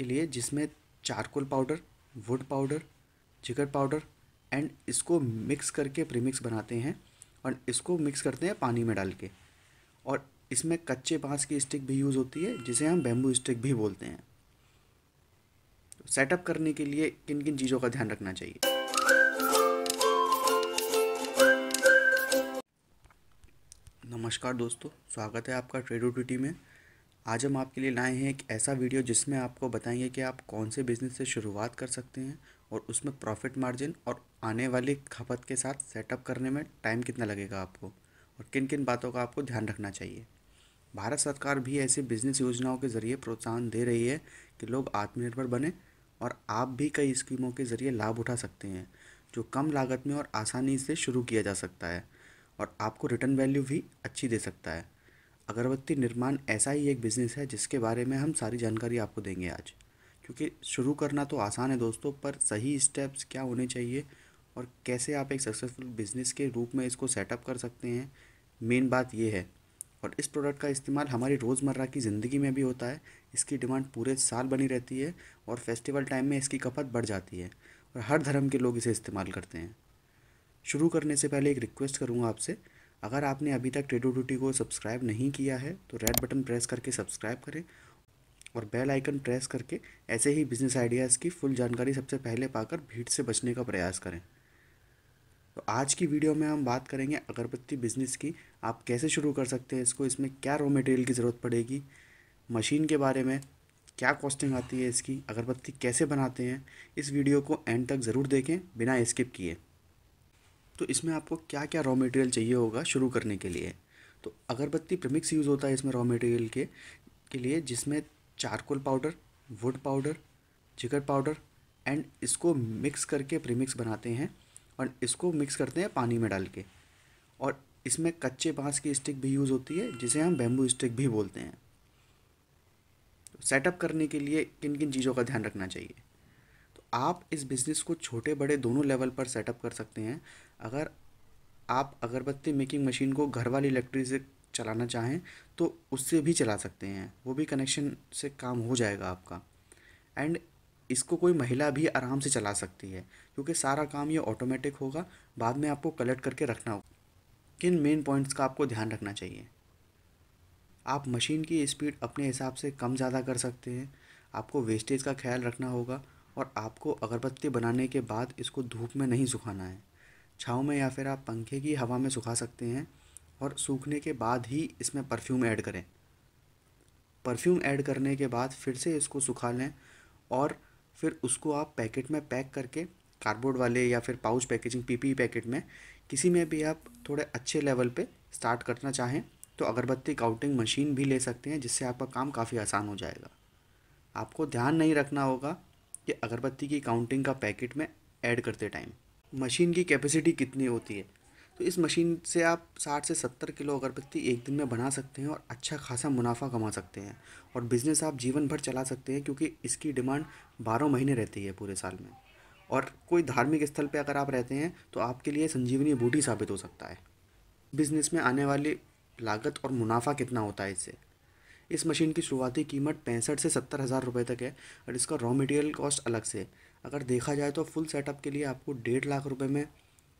के लिए जिसमें चारकोल पाउडर वुड पाउडर जिगर पाउडर एंड इसको मिक्स करके प्रीमिक्स बनाते हैं और इसको मिक्स करते हैं पानी में डाल के और इसमें कच्चे बांस की स्टिक भी यूज़ होती है जिसे हम बेम्बू स्टिक भी बोलते हैं सेटअप तो करने के लिए किन किन चीज़ों का ध्यान रखना चाहिए नमस्कार दोस्तों स्वागत है आपका ट्रेडो टी में आज हम आपके लिए लाए हैं एक ऐसा वीडियो जिसमें आपको बताएंगे कि आप कौन से बिज़नेस से शुरुआत कर सकते हैं और उसमें प्रॉफिट मार्जिन और आने वाली खपत के साथ सेटअप करने में टाइम कितना लगेगा आपको और किन किन बातों का आपको ध्यान रखना चाहिए भारत सरकार भी ऐसी बिजनेस योजनाओं के ज़रिए प्रोत्साहन दे रही है कि लोग आत्मनिर्भर बने और आप भी कई स्कीमों के ज़रिए लाभ उठा सकते हैं जो कम लागत में और आसानी से शुरू किया जा सकता है और आपको रिटर्न वैल्यू भी अच्छी दे सकता है अगरबत्ती निर्माण ऐसा ही एक बिज़नेस है जिसके बारे में हम सारी जानकारी आपको देंगे आज क्योंकि शुरू करना तो आसान है दोस्तों पर सही स्टेप्स क्या होने चाहिए और कैसे आप एक सक्सेसफुल बिज़नेस के रूप में इसको सेटअप कर सकते हैं मेन बात ये है और इस प्रोडक्ट का इस्तेमाल हमारी रोज़मर्रा की ज़िंदगी में भी होता है इसकी डिमांड पूरे साल बनी रहती है और फेस्टिवल टाइम में इसकी खपत बढ़ जाती है और हर धर्म के लोग इसे इस्तेमाल करते हैं शुरू करने से पहले एक रिक्वेस्ट करूँगा आपसे अगर आपने अभी तक ट्रेडो टूटी को सब्सक्राइब नहीं किया है तो रेड बटन प्रेस करके सब्सक्राइब करें और बेल आइकन प्रेस करके ऐसे ही बिजनेस आइडियाज़ की फुल जानकारी सबसे पहले पाकर भीड़ से बचने का प्रयास करें तो आज की वीडियो में हम बात करेंगे अगरबत्ती बिज़नेस की आप कैसे शुरू कर सकते हैं इसको इसमें क्या रॉ मटेरियल की ज़रूरत पड़ेगी मशीन के बारे में क्या कॉस्टिंग आती है इसकी अगरबत्ती कैसे बनाते हैं इस वीडियो को एंड तक ज़रूर देखें बिना स्किप किए तो इसमें आपको क्या क्या रॉ मटेरियल चाहिए होगा शुरू करने के लिए तो अगरबत्ती प्रमिक्स यूज़ होता है इसमें रॉ मटेरियल के के लिए जिसमें चारकोल पाउडर वुड पाउडर जिगर पाउडर एंड इसको मिक्स करके प्रीमिक्स बनाते हैं और इसको मिक्स करते हैं पानी में डाल के और इसमें कच्चे बांस की स्टिक भी यूज़ होती है जिसे हम बेम्बू स्टिक भी बोलते हैं सेटअप करने के लिए किन किन चीज़ों का ध्यान रखना चाहिए आप इस बिज़नेस को छोटे बड़े दोनों लेवल पर सेटअप कर सकते हैं अगर आप अगरबत्ती मेकिंग मशीन को घर वाली इलेक्ट्रिक से चलाना चाहें तो उससे भी चला सकते हैं वो भी कनेक्शन से काम हो जाएगा आपका एंड इसको कोई महिला भी आराम से चला सकती है क्योंकि सारा काम ये ऑटोमेटिक होगा बाद में आपको कलेक्ट करके रखना होगा किन मेन पॉइंट्स का आपको ध्यान रखना चाहिए आप मशीन की स्पीड अपने हिसाब से कम ज़्यादा कर सकते हैं आपको वेस्टेज का ख्याल रखना होगा और आपको अगरबत्ती बनाने के बाद इसको धूप में नहीं सुखाना है छाँव में या फिर आप पंखे की हवा में सुखा सकते हैं और सूखने के बाद ही इसमें परफ्यूम ऐड करें परफ्यूम ऐड करने के बाद फिर से इसको सुखा लें और फिर उसको आप पैकेट में पैक करके कार्डबोर्ड वाले या फिर पाउच पैकेजिंग पीपी पैकेट में किसी में भी आप थोड़े अच्छे लेवल पे स्टार्ट करना चाहें तो अगरबत्ती काउंटिंग मशीन भी ले सकते हैं जिससे आपका काम काफ़ी आसान हो जाएगा आपको ध्यान नहीं रखना होगा कि अगरबत्ती की काउंटिंग का पैकेट में ऐड करते टाइम मशीन की कैपेसिटी कितनी होती है तो इस मशीन से आप 60 से 70 किलो अगरबत्ती एक दिन में बना सकते हैं और अच्छा खासा मुनाफा कमा सकते हैं और बिज़नेस आप जीवन भर चला सकते हैं क्योंकि इसकी डिमांड बारह महीने रहती है पूरे साल में और कोई धार्मिक स्थल पर अगर आप रहते हैं तो आपके लिए संजीवनी बूटी साबित हो सकता है बिज़नेस में आने वाली लागत और मुनाफा कितना होता है इससे इस मशीन की शुरुआती कीमत पैंसठ से सत्तर हज़ार रुपये तक है और इसका रॉ मटेरियल कॉस्ट अलग से अगर देखा जाए तो फुल सेटअप के लिए आपको डेढ़ लाख रुपये में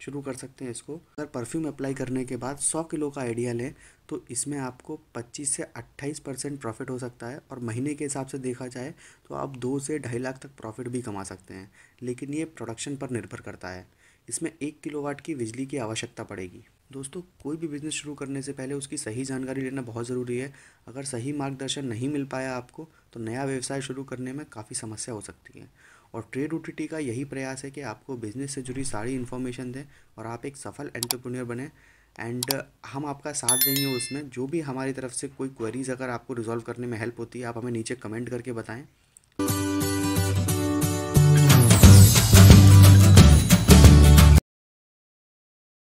शुरू कर सकते हैं इसको अगर परफ्यूम अप्लाई करने के बाद सौ किलो का आइडिया लें तो इसमें आपको पच्चीस से अट्ठाईस परसेंट प्रॉफिट हो सकता है और महीने के हिसाब से देखा जाए तो आप दो से ढाई लाख तक प्रॉफिट भी कमा सकते हैं लेकिन ये प्रोडक्शन पर निर्भर करता है इसमें एक किलोवाट की बिजली की आवश्यकता पड़ेगी दोस्तों कोई भी बिज़नेस शुरू करने से पहले उसकी सही जानकारी लेना बहुत ज़रूरी है अगर सही मार्गदर्शन नहीं मिल पाया आपको तो नया व्यवसाय शुरू करने में काफ़ी समस्या हो सकती है और ट्रेड यूटिलिटी का यही प्रयास है कि आपको बिज़नेस से जुड़ी सारी इन्फॉर्मेशन दें और आप एक सफल एंटरप्रेन्योर बने एंड हम आपका साथ देंगे उसमें जो भी हमारी तरफ से कोई क्वेरीज़ अगर आपको रिजॉल्व करने में हेल्प होती है आप हमें नीचे कमेंट करके बताएं